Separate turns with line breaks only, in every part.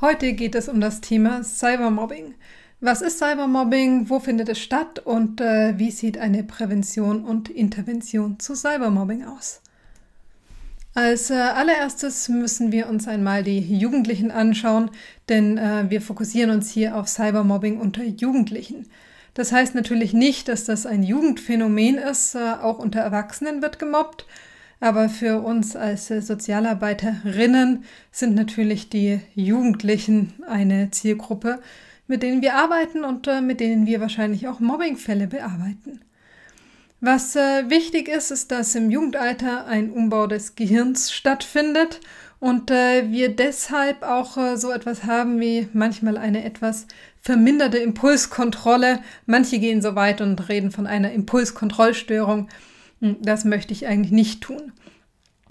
Heute geht es um das Thema Cybermobbing. Was ist Cybermobbing? Wo findet es statt? Und äh, wie sieht eine Prävention und Intervention zu Cybermobbing aus? Als äh, allererstes müssen wir uns einmal die Jugendlichen anschauen, denn äh, wir fokussieren uns hier auf Cybermobbing unter Jugendlichen. Das heißt natürlich nicht, dass das ein Jugendphänomen ist. Äh, auch unter Erwachsenen wird gemobbt. Aber für uns als Sozialarbeiterinnen sind natürlich die Jugendlichen eine Zielgruppe, mit denen wir arbeiten und äh, mit denen wir wahrscheinlich auch Mobbingfälle bearbeiten. Was äh, wichtig ist, ist, dass im Jugendalter ein Umbau des Gehirns stattfindet und äh, wir deshalb auch so etwas haben wie manchmal eine etwas verminderte Impulskontrolle. Manche gehen so weit und reden von einer Impulskontrollstörung. Hm, das möchte ich eigentlich nicht tun.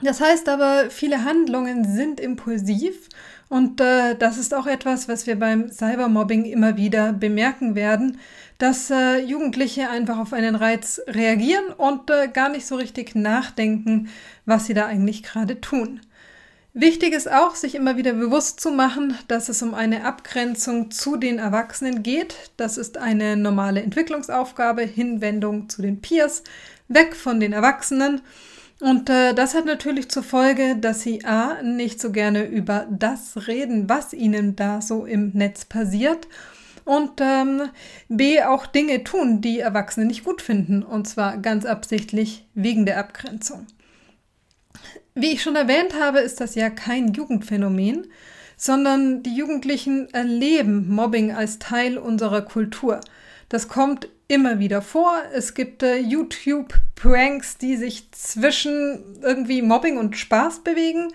Das heißt aber, viele Handlungen sind impulsiv und äh, das ist auch etwas, was wir beim Cybermobbing immer wieder bemerken werden, dass äh, Jugendliche einfach auf einen Reiz reagieren und äh, gar nicht so richtig nachdenken, was sie da eigentlich gerade tun. Wichtig ist auch, sich immer wieder bewusst zu machen, dass es um eine Abgrenzung zu den Erwachsenen geht. Das ist eine normale Entwicklungsaufgabe, Hinwendung zu den Peers weg von den Erwachsenen. Und äh, das hat natürlich zur Folge, dass sie a. nicht so gerne über das reden, was ihnen da so im Netz passiert und ähm, b. auch Dinge tun, die Erwachsene nicht gut finden, und zwar ganz absichtlich wegen der Abgrenzung. Wie ich schon erwähnt habe, ist das ja kein Jugendphänomen, sondern die Jugendlichen erleben Mobbing als Teil unserer Kultur. Das kommt immer wieder vor. Es gibt äh, YouTube-Pranks, die sich zwischen irgendwie Mobbing und Spaß bewegen.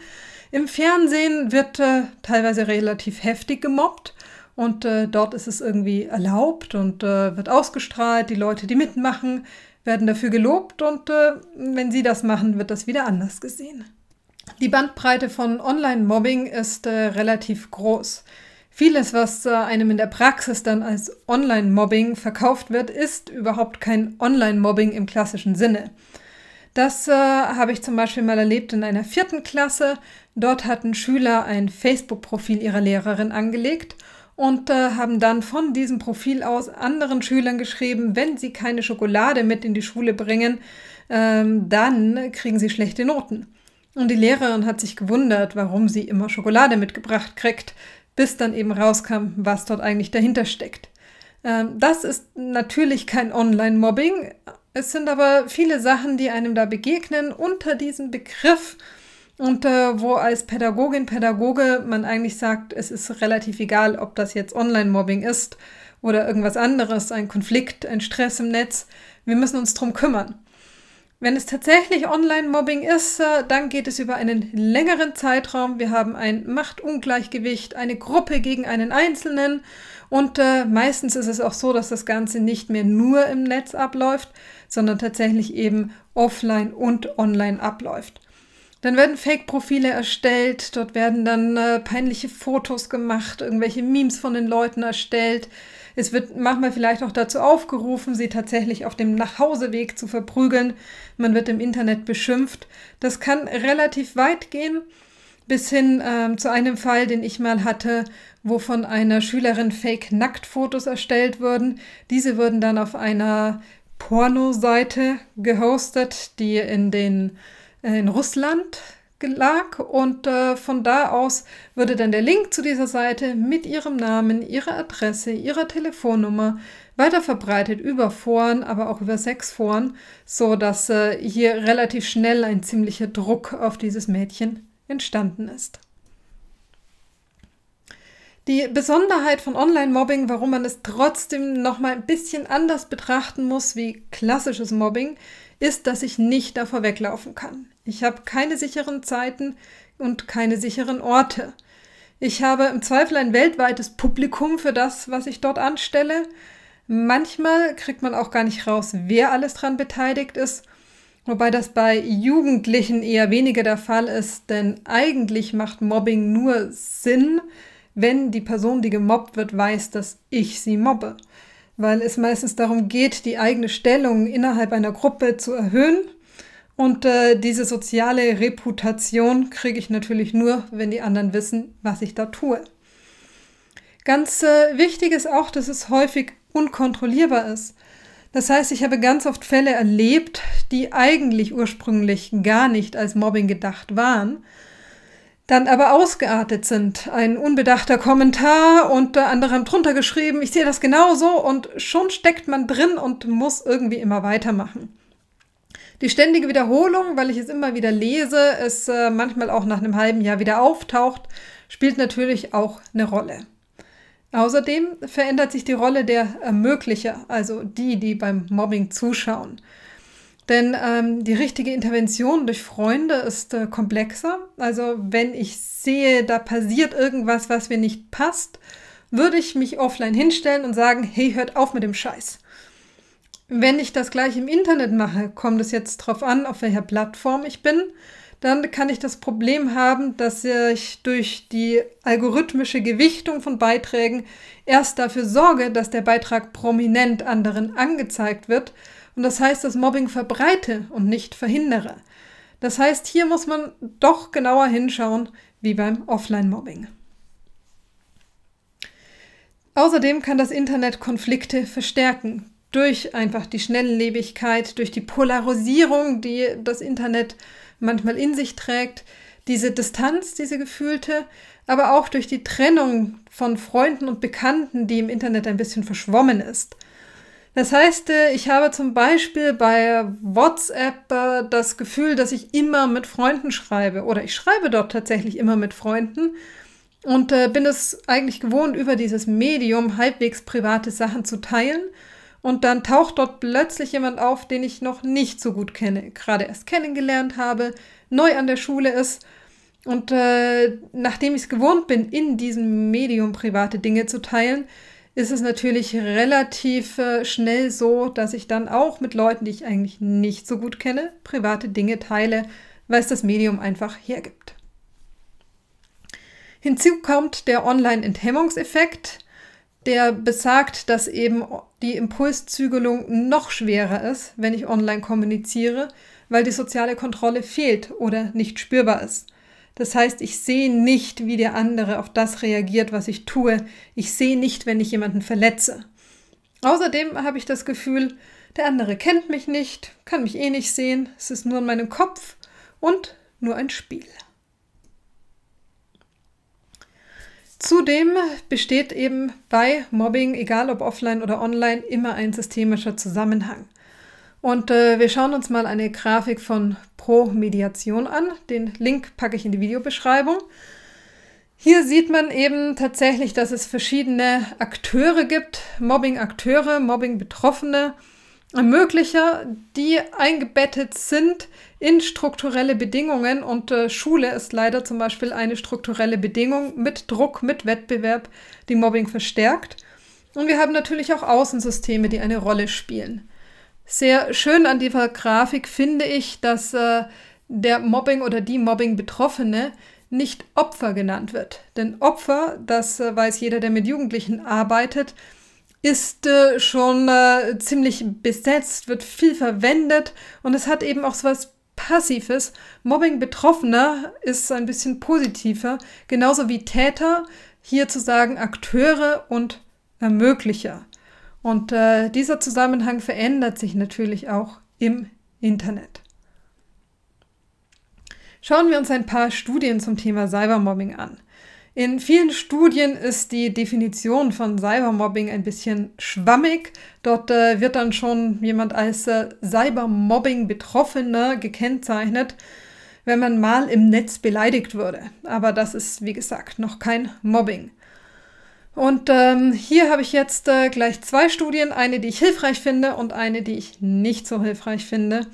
Im Fernsehen wird äh, teilweise relativ heftig gemobbt und äh, dort ist es irgendwie erlaubt und äh, wird ausgestrahlt. Die Leute, die mitmachen, werden dafür gelobt und äh, wenn sie das machen, wird das wieder anders gesehen. Die Bandbreite von Online-Mobbing ist äh, relativ groß. Vieles, was äh, einem in der Praxis dann als Online-Mobbing verkauft wird, ist überhaupt kein Online-Mobbing im klassischen Sinne. Das äh, habe ich zum Beispiel mal erlebt in einer vierten Klasse. Dort hatten Schüler ein Facebook-Profil ihrer Lehrerin angelegt und äh, haben dann von diesem Profil aus anderen Schülern geschrieben, wenn sie keine Schokolade mit in die Schule bringen, ähm, dann kriegen sie schlechte Noten. Und die Lehrerin hat sich gewundert, warum sie immer Schokolade mitgebracht kriegt bis dann eben rauskam, was dort eigentlich dahinter steckt. Ähm, das ist natürlich kein Online-Mobbing, es sind aber viele Sachen, die einem da begegnen unter diesem Begriff und äh, wo als Pädagogin, Pädagoge man eigentlich sagt, es ist relativ egal, ob das jetzt Online-Mobbing ist oder irgendwas anderes, ein Konflikt, ein Stress im Netz. Wir müssen uns drum kümmern. Wenn es tatsächlich Online-Mobbing ist, äh, dann geht es über einen längeren Zeitraum. Wir haben ein Machtungleichgewicht, eine Gruppe gegen einen Einzelnen. Und äh, meistens ist es auch so, dass das Ganze nicht mehr nur im Netz abläuft, sondern tatsächlich eben offline und online abläuft. Dann werden Fake-Profile erstellt, dort werden dann äh, peinliche Fotos gemacht, irgendwelche Memes von den Leuten erstellt. Es wird manchmal vielleicht auch dazu aufgerufen, sie tatsächlich auf dem Nachhauseweg zu verprügeln. Man wird im Internet beschimpft. Das kann relativ weit gehen, bis hin äh, zu einem Fall, den ich mal hatte, wo von einer Schülerin Fake-Nacktfotos erstellt wurden. Diese wurden dann auf einer Porno-Seite gehostet, die in den äh, in Russland lag und äh, von da aus würde dann der Link zu dieser Seite mit ihrem Namen, ihrer Adresse, ihrer Telefonnummer weiter verbreitet über Foren, aber auch über Sexforen, so dass äh, hier relativ schnell ein ziemlicher Druck auf dieses Mädchen entstanden ist. Die Besonderheit von Online-Mobbing, warum man es trotzdem noch mal ein bisschen anders betrachten muss wie klassisches Mobbing, ist, dass ich nicht davor weglaufen kann. Ich habe keine sicheren Zeiten und keine sicheren Orte. Ich habe im Zweifel ein weltweites Publikum für das, was ich dort anstelle. Manchmal kriegt man auch gar nicht raus, wer alles daran beteiligt ist, wobei das bei Jugendlichen eher weniger der Fall ist, denn eigentlich macht Mobbing nur Sinn, wenn die Person, die gemobbt wird, weiß, dass ich sie mobbe weil es meistens darum geht, die eigene Stellung innerhalb einer Gruppe zu erhöhen. Und äh, diese soziale Reputation kriege ich natürlich nur, wenn die anderen wissen, was ich da tue. Ganz äh, wichtig ist auch, dass es häufig unkontrollierbar ist. Das heißt, ich habe ganz oft Fälle erlebt, die eigentlich ursprünglich gar nicht als Mobbing gedacht waren, dann aber ausgeartet sind. Ein unbedachter Kommentar, unter anderem drunter geschrieben, ich sehe das genauso und schon steckt man drin und muss irgendwie immer weitermachen. Die ständige Wiederholung, weil ich es immer wieder lese, es äh, manchmal auch nach einem halben Jahr wieder auftaucht, spielt natürlich auch eine Rolle. Außerdem verändert sich die Rolle der Ermöglicher, also die, die beim Mobbing zuschauen. Denn ähm, die richtige Intervention durch Freunde ist äh, komplexer. Also wenn ich sehe, da passiert irgendwas, was mir nicht passt, würde ich mich offline hinstellen und sagen, hey, hört auf mit dem Scheiß. Wenn ich das gleich im Internet mache, kommt es jetzt drauf an, auf welcher Plattform ich bin, dann kann ich das Problem haben, dass ich durch die algorithmische Gewichtung von Beiträgen erst dafür sorge, dass der Beitrag prominent anderen angezeigt wird, und das heißt, dass Mobbing verbreite und nicht verhindere. Das heißt, hier muss man doch genauer hinschauen wie beim Offline-Mobbing. Außerdem kann das Internet Konflikte verstärken durch einfach die Schnelllebigkeit, durch die Polarisierung, die das Internet manchmal in sich trägt, diese Distanz, diese gefühlte, aber auch durch die Trennung von Freunden und Bekannten, die im Internet ein bisschen verschwommen ist. Das heißt, äh, ich habe zum Beispiel bei WhatsApp äh, das Gefühl, dass ich immer mit Freunden schreibe oder ich schreibe dort tatsächlich immer mit Freunden und äh, bin es eigentlich gewohnt, über dieses Medium halbwegs private Sachen zu teilen. Und dann taucht dort plötzlich jemand auf, den ich noch nicht so gut kenne, gerade erst kennengelernt habe, neu an der Schule ist. Und äh, nachdem ich es gewohnt bin, in diesem Medium private Dinge zu teilen, ist es natürlich relativ äh, schnell so, dass ich dann auch mit Leuten, die ich eigentlich nicht so gut kenne, private Dinge teile, weil es das Medium einfach hergibt. Hinzu kommt der Online-Enthemmungseffekt, der besagt, dass eben die Impulszügelung noch schwerer ist, wenn ich online kommuniziere, weil die soziale Kontrolle fehlt oder nicht spürbar ist. Das heißt, ich sehe nicht, wie der andere auf das reagiert, was ich tue. Ich sehe nicht, wenn ich jemanden verletze. Außerdem habe ich das Gefühl, der andere kennt mich nicht, kann mich eh nicht sehen, es ist nur in meinem Kopf und nur ein Spiel. Zudem besteht eben bei Mobbing, egal ob offline oder online, immer ein systemischer Zusammenhang. Und äh, wir schauen uns mal eine Grafik von Pro-Mediation an. Den Link packe ich in die Videobeschreibung. Hier sieht man eben tatsächlich, dass es verschiedene Akteure gibt, Mobbing-Akteure, Mobbing-Betroffene, Ermöglicher, die eingebettet sind in strukturelle Bedingungen und äh, Schule ist leider zum Beispiel eine strukturelle Bedingung mit Druck, mit Wettbewerb, die Mobbing verstärkt. Und wir haben natürlich auch Außensysteme, die eine Rolle spielen. Sehr schön an dieser Grafik finde ich, dass äh, der Mobbing oder die Mobbing-Betroffene nicht Opfer genannt wird. Denn Opfer, das äh, weiß jeder, der mit Jugendlichen arbeitet, ist äh, schon äh, ziemlich besetzt, wird viel verwendet und es hat eben auch so was Passives. Mobbing-Betroffener ist ein bisschen positiver, genauso wie Täter, hier zu sagen Akteure und Ermöglicher. Und äh, dieser Zusammenhang verändert sich natürlich auch im Internet. Schauen wir uns ein paar Studien zum Thema Cybermobbing an. In vielen Studien ist die Definition von Cybermobbing ein bisschen schwammig. Dort äh, wird dann schon jemand als äh, Cybermobbing-Betroffener gekennzeichnet, wenn man mal im Netz beleidigt wurde. Aber das ist, wie gesagt, noch kein Mobbing. Und ähm, hier habe ich jetzt äh, gleich zwei Studien, eine, die ich hilfreich finde und eine, die ich nicht so hilfreich finde,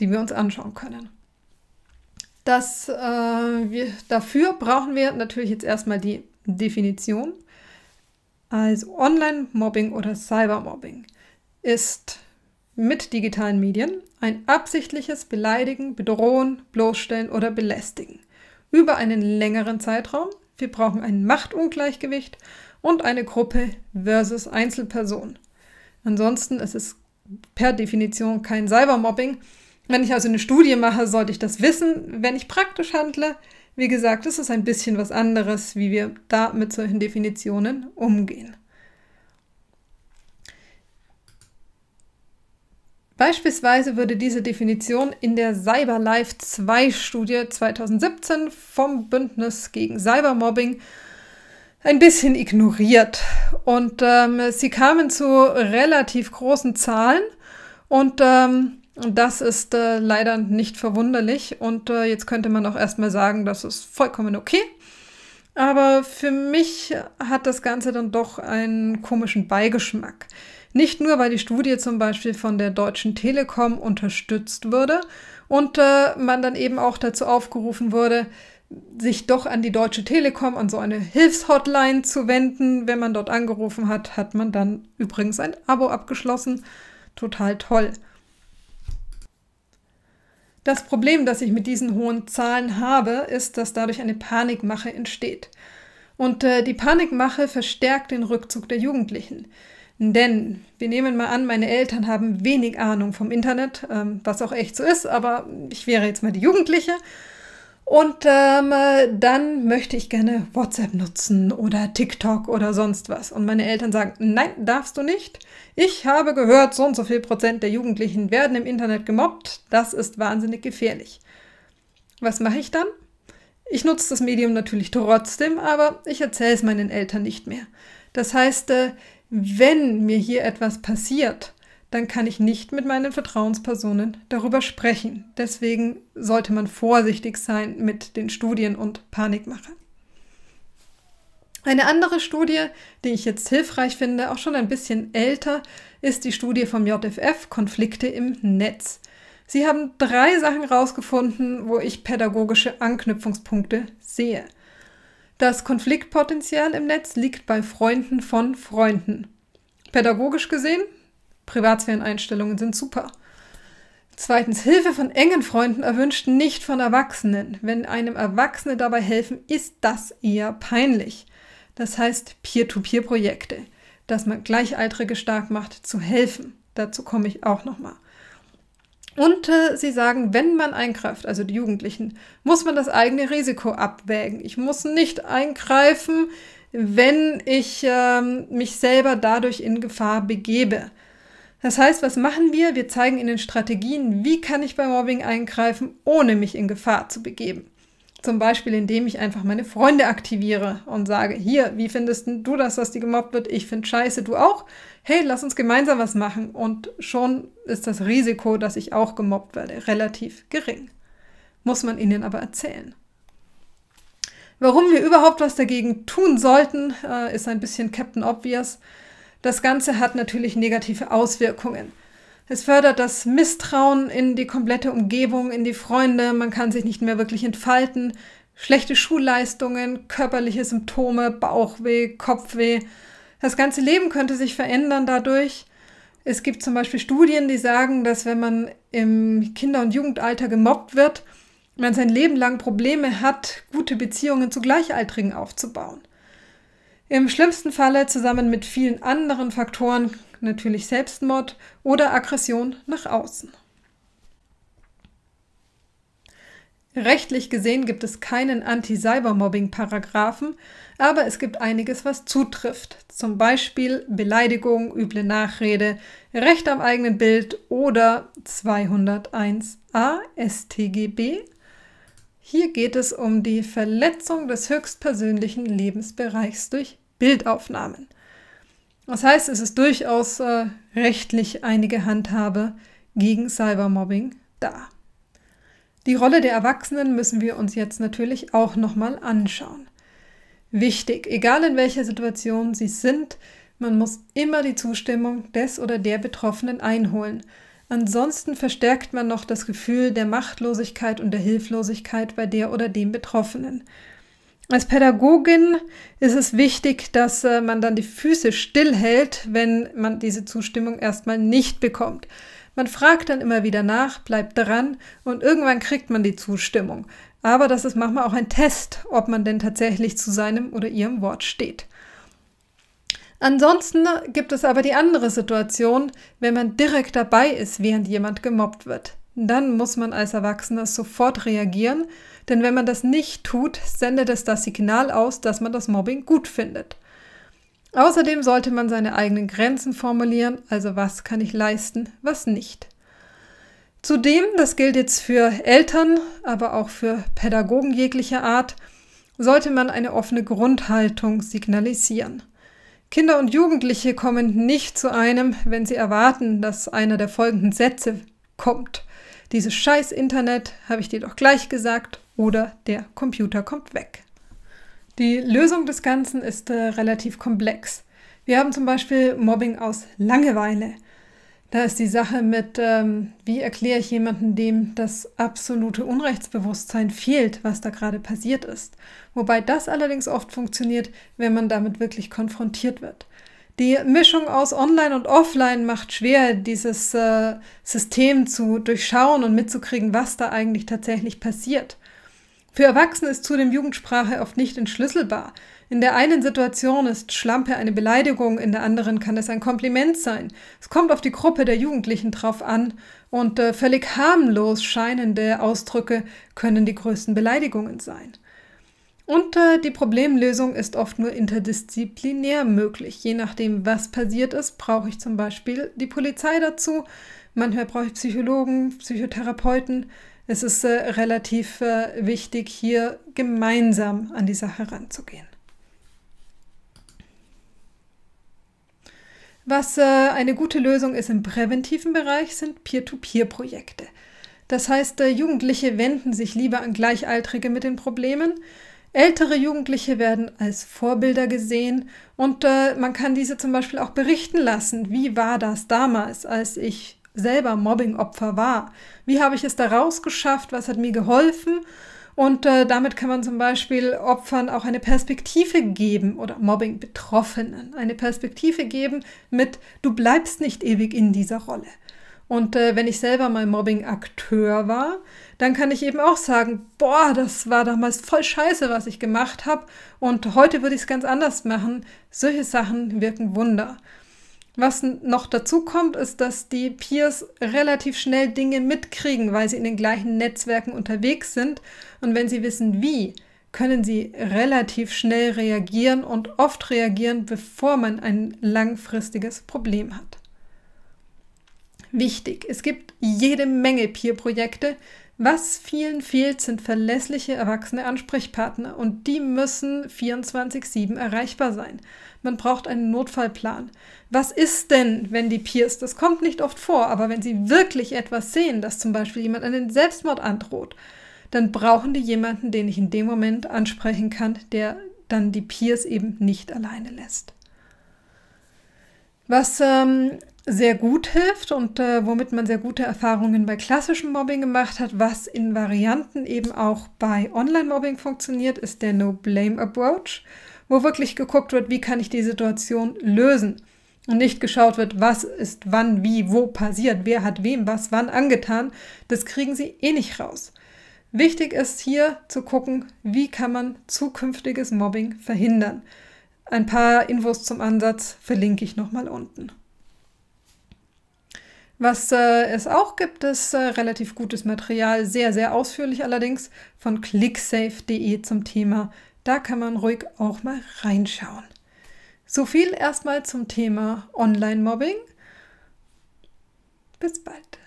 die wir uns anschauen können. Das, äh, wir, dafür brauchen wir natürlich jetzt erstmal die Definition. Also Online-Mobbing oder Cybermobbing ist mit digitalen Medien ein absichtliches Beleidigen, Bedrohen, Bloßstellen oder Belästigen über einen längeren Zeitraum. Wir brauchen ein Machtungleichgewicht und eine Gruppe versus Einzelperson. Ansonsten ist es per Definition kein Cybermobbing. Wenn ich also eine Studie mache, sollte ich das wissen. Wenn ich praktisch handle, wie gesagt, ist es ein bisschen was anderes, wie wir da mit solchen Definitionen umgehen. Beispielsweise würde diese Definition in der CyberLife 2 Studie 2017 vom Bündnis gegen Cybermobbing ein bisschen ignoriert. Und ähm, sie kamen zu relativ großen Zahlen und ähm, das ist äh, leider nicht verwunderlich. Und äh, jetzt könnte man auch erstmal sagen, das ist vollkommen okay. Aber für mich hat das Ganze dann doch einen komischen Beigeschmack. Nicht nur, weil die Studie zum Beispiel von der Deutschen Telekom unterstützt würde und äh, man dann eben auch dazu aufgerufen wurde, sich doch an die Deutsche Telekom, an so eine Hilfshotline zu wenden. Wenn man dort angerufen hat, hat man dann übrigens ein Abo abgeschlossen. Total toll. Das Problem, das ich mit diesen hohen Zahlen habe, ist, dass dadurch eine Panikmache entsteht. Und äh, die Panikmache verstärkt den Rückzug der Jugendlichen. Denn wir nehmen mal an, meine Eltern haben wenig Ahnung vom Internet, ähm, was auch echt so ist, aber ich wäre jetzt mal die Jugendliche und ähm, dann möchte ich gerne WhatsApp nutzen oder TikTok oder sonst was. Und meine Eltern sagen, nein, darfst du nicht. Ich habe gehört, so und so viel Prozent der Jugendlichen werden im Internet gemobbt. Das ist wahnsinnig gefährlich. Was mache ich dann? Ich nutze das Medium natürlich trotzdem, aber ich erzähle es meinen Eltern nicht mehr. Das heißt, äh, wenn mir hier etwas passiert, dann kann ich nicht mit meinen Vertrauenspersonen darüber sprechen. Deswegen sollte man vorsichtig sein mit den Studien und Panikmache. Eine andere Studie, die ich jetzt hilfreich finde, auch schon ein bisschen älter, ist die Studie vom JFF Konflikte im Netz. Sie haben drei Sachen herausgefunden, wo ich pädagogische Anknüpfungspunkte sehe. Das Konfliktpotenzial im Netz liegt bei Freunden von Freunden. Pädagogisch gesehen Privatsphäreneinstellungen sind super. Zweitens, Hilfe von engen Freunden erwünscht, nicht von Erwachsenen. Wenn einem Erwachsene dabei helfen, ist das eher peinlich. Das heißt Peer-to-Peer-Projekte, dass man Gleichaltrige stark macht, zu helfen. Dazu komme ich auch nochmal. Und äh, sie sagen, wenn man eingreift, also die Jugendlichen, muss man das eigene Risiko abwägen. Ich muss nicht eingreifen, wenn ich äh, mich selber dadurch in Gefahr begebe. Das heißt, was machen wir? Wir zeigen Ihnen Strategien, wie kann ich bei Mobbing eingreifen, ohne mich in Gefahr zu begeben. Zum Beispiel, indem ich einfach meine Freunde aktiviere und sage, hier, wie findest du das, dass die gemobbt wird? Ich finde scheiße, du auch? Hey, lass uns gemeinsam was machen. Und schon ist das Risiko, dass ich auch gemobbt werde, relativ gering. Muss man ihnen aber erzählen. Warum wir überhaupt was dagegen tun sollten, äh, ist ein bisschen Captain Obvious. Das Ganze hat natürlich negative Auswirkungen. Es fördert das Misstrauen in die komplette Umgebung, in die Freunde, man kann sich nicht mehr wirklich entfalten, schlechte Schulleistungen, körperliche Symptome, Bauchweh, Kopfweh. Das ganze Leben könnte sich verändern dadurch. Es gibt zum Beispiel Studien, die sagen, dass wenn man im Kinder- und Jugendalter gemobbt wird, man sein Leben lang Probleme hat, gute Beziehungen zu Gleichaltrigen aufzubauen. Im schlimmsten Falle zusammen mit vielen anderen Faktoren, natürlich Selbstmord oder Aggression nach außen. Rechtlich gesehen gibt es keinen Anti-Cybermobbing-Paragraphen, aber es gibt einiges, was zutrifft, zum Beispiel Beleidigung, üble Nachrede, Recht am eigenen Bild oder 201a StGB hier geht es um die Verletzung des höchstpersönlichen Lebensbereichs durch Bildaufnahmen. Das heißt, es ist durchaus äh, rechtlich einige Handhabe gegen Cybermobbing da. Die Rolle der Erwachsenen müssen wir uns jetzt natürlich auch nochmal anschauen. Wichtig, egal in welcher Situation sie sind, man muss immer die Zustimmung des oder der Betroffenen einholen. Ansonsten verstärkt man noch das Gefühl der Machtlosigkeit und der Hilflosigkeit bei der oder dem Betroffenen. Als Pädagogin ist es wichtig, dass äh, man dann die Füße stillhält, wenn man diese Zustimmung erstmal nicht bekommt. Man fragt dann immer wieder nach, bleibt dran und irgendwann kriegt man die Zustimmung. Aber das ist manchmal auch ein Test, ob man denn tatsächlich zu seinem oder ihrem Wort steht. Ansonsten gibt es aber die andere Situation, wenn man direkt dabei ist, während jemand gemobbt wird. Dann muss man als Erwachsener sofort reagieren, denn wenn man das nicht tut, sendet es das Signal aus, dass man das Mobbing gut findet. Außerdem sollte man seine eigenen Grenzen formulieren, also was kann ich leisten, was nicht. Zudem, das gilt jetzt für Eltern, aber auch für Pädagogen jeglicher Art, sollte man eine offene Grundhaltung signalisieren. Kinder und Jugendliche kommen nicht zu einem, wenn sie erwarten, dass einer der folgenden Sätze kommt. Dieses scheiß Internet habe ich dir doch gleich gesagt oder der Computer kommt weg. Die Lösung des Ganzen ist äh, relativ komplex. Wir haben zum Beispiel Mobbing aus Langeweile. Da ist die Sache mit, ähm, wie erkläre ich jemanden, dem das absolute Unrechtsbewusstsein fehlt, was da gerade passiert ist. Wobei das allerdings oft funktioniert, wenn man damit wirklich konfrontiert wird. Die Mischung aus Online und Offline macht schwer, dieses äh, System zu durchschauen und mitzukriegen, was da eigentlich tatsächlich passiert. Für Erwachsene ist zudem Jugendsprache oft nicht entschlüsselbar. In der einen Situation ist Schlampe eine Beleidigung, in der anderen kann es ein Kompliment sein. Es kommt auf die Gruppe der Jugendlichen drauf an und äh, völlig harmlos scheinende Ausdrücke können die größten Beleidigungen sein. Und äh, die Problemlösung ist oft nur interdisziplinär möglich. Je nachdem, was passiert ist, brauche ich zum Beispiel die Polizei dazu. Manchmal brauche ich Psychologen, Psychotherapeuten. Es ist äh, relativ äh, wichtig, hier gemeinsam an die Sache heranzugehen. Was äh, eine gute Lösung ist im präventiven Bereich, sind Peer-to-Peer-Projekte. Das heißt, äh, Jugendliche wenden sich lieber an Gleichaltrige mit den Problemen. Ältere Jugendliche werden als Vorbilder gesehen und äh, man kann diese zum Beispiel auch berichten lassen, wie war das damals, als ich selber Mobbing-Opfer war? Wie habe ich es daraus geschafft? Was hat mir geholfen? Und äh, damit kann man zum Beispiel Opfern auch eine Perspektive geben oder Mobbing-Betroffenen eine Perspektive geben mit, du bleibst nicht ewig in dieser Rolle. Und äh, wenn ich selber mal Mobbing-Akteur war, dann kann ich eben auch sagen, boah, das war damals voll scheiße, was ich gemacht habe und heute würde ich es ganz anders machen. Solche Sachen wirken Wunder. Was noch dazu kommt, ist, dass die Peers relativ schnell Dinge mitkriegen, weil sie in den gleichen Netzwerken unterwegs sind. Und wenn sie wissen, wie, können sie relativ schnell reagieren und oft reagieren, bevor man ein langfristiges Problem hat. Wichtig, es gibt jede Menge Peer-Projekte. Was vielen fehlt, sind verlässliche erwachsene Ansprechpartner und die müssen 24-7 erreichbar sein. Man braucht einen Notfallplan. Was ist denn, wenn die Peers, das kommt nicht oft vor, aber wenn sie wirklich etwas sehen, dass zum Beispiel jemand einen Selbstmord androht, dann brauchen die jemanden, den ich in dem Moment ansprechen kann, der dann die Peers eben nicht alleine lässt. Was ähm, sehr gut hilft und äh, womit man sehr gute Erfahrungen bei klassischem Mobbing gemacht hat, was in Varianten eben auch bei Online-Mobbing funktioniert, ist der No-Blame-Approach wo wirklich geguckt wird, wie kann ich die Situation lösen und nicht geschaut wird, was ist wann, wie, wo passiert, wer hat wem was, wann angetan, das kriegen sie eh nicht raus. Wichtig ist hier zu gucken, wie kann man zukünftiges Mobbing verhindern. Ein paar Infos zum Ansatz verlinke ich nochmal unten. Was äh, es auch gibt, ist äh, relativ gutes Material, sehr, sehr ausführlich allerdings, von clicksafe.de zum Thema da kann man ruhig auch mal reinschauen. So viel erstmal zum Thema Online-Mobbing. Bis bald.